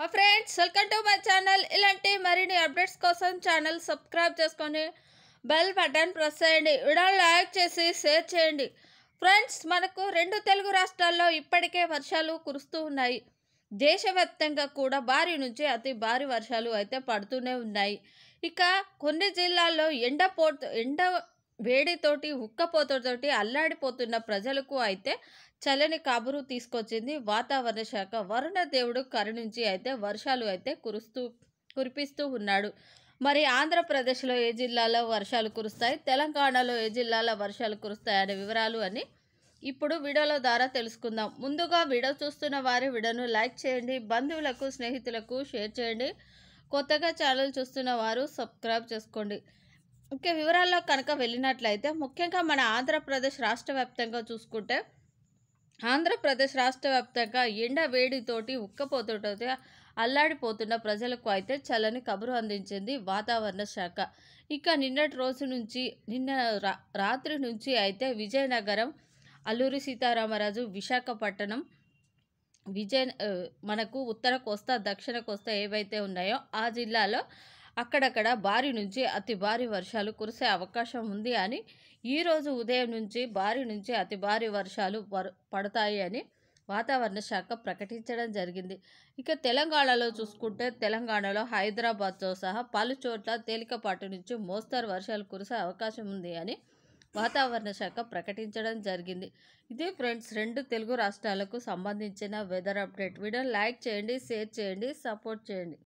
హా friends welcome to my channel ఇలాంటి మరిన్ని అప్డేట్స్ కోసం ఛానల్ సబ్స్క్రైబ్ చేసుకొని బెల్ బటన్ ప్రెస్ చేయండి వీడియోని లైక్ చేసి షేర్ చేయండి ఫ్రెండ్స్ మనకు రెండు తెలుగు రాష్ట్రాల్లో ఇప్పటికే వర్షాలు కురుస్తూ ఉన్నాయి దేశవ్యాప్తంగా కూడా భారీ నుంచి అతి భారీ వర్షాలు అయితే పడుతూనే ఉన్నాయి ఇక కొన్ని జిల్లాల్లో ఎండ పోతు ఎండ వేడితోటి ఉక్కపోతతోటి అల్లాడిపోతున్న ప్రజలకు అయితే చల్లని కాబురు తీసుకొచ్చింది వాతావరణ శాఖ వరుణ దేవుడు కరుణించి అయితే వర్షాలు అయితే కురుస్తూ కురిపిస్తూ ఉన్నాడు మరి ఆంధ్రప్రదేశ్లో ఏ జిల్లాలో వర్షాలు కురుస్తాయి తెలంగాణలో ఏ జిల్లాలో వర్షాలు కురుస్తాయి అనే వివరాలు అని ఇప్పుడు వీడియోల ద్వారా తెలుసుకుందాం ముందుగా వీడియో చూస్తున్న వారి వీడియోను లైక్ చేయండి బంధువులకు స్నేహితులకు షేర్ చేయండి కొత్తగా ఛానల్ చూస్తున్న వారు సబ్స్క్రైబ్ చేసుకోండి ముఖ్య వివరాల్లో కనుక వెళ్ళినట్లయితే ముఖ్యంగా మన ఆంధ్రప్రదేశ్ రాష్ట్ర వ్యాప్తంగా చూసుకుంటే ఆంధ్రప్రదేశ్ రాష్ట్ర వ్యాప్తంగా ఎండ వేడితోటి ఉక్కపోతుంటే అల్లాడిపోతున్న ప్రజలకు అయితే చల్లని కబురు అందించింది వాతావరణ శాఖ ఇక నిన్నటి రోజు నుంచి నిన్న రాత్రి నుంచి అయితే విజయనగరం అల్లూరి సీతారామరాజు విశాఖపట్నం విజయ మనకు ఉత్తర కోస్తా దక్షిణ కోస్తా ఏవైతే ఉన్నాయో ఆ జిల్లాలో అక్కడక్కడ భారీ నుంచి అతి భారీ వర్షాలు కురిసే అవకాశం ఉంది అని ఈరోజు ఉదయం నుంచి భారీ నుంచి అతి భారీ వర్షాలు పడతాయి అని వాతావరణ శాఖ ప్రకటించడం జరిగింది ఇక తెలంగాణలో చూసుకుంటే తెలంగాణలో హైదరాబాద్తో సహా పలు చోట్ల తేలికపాటి నుంచి మోస్తరు వర్షాలు కురిసే అవకాశం ఉంది అని వాతావరణ శాఖ ప్రకటించడం జరిగింది ఇది ఫ్రెండ్స్ రెండు తెలుగు రాష్ట్రాలకు సంబంధించిన వెదర్ అప్డేట్ వీడియో లైక్ చేయండి షేర్ చేయండి సపోర్ట్ చేయండి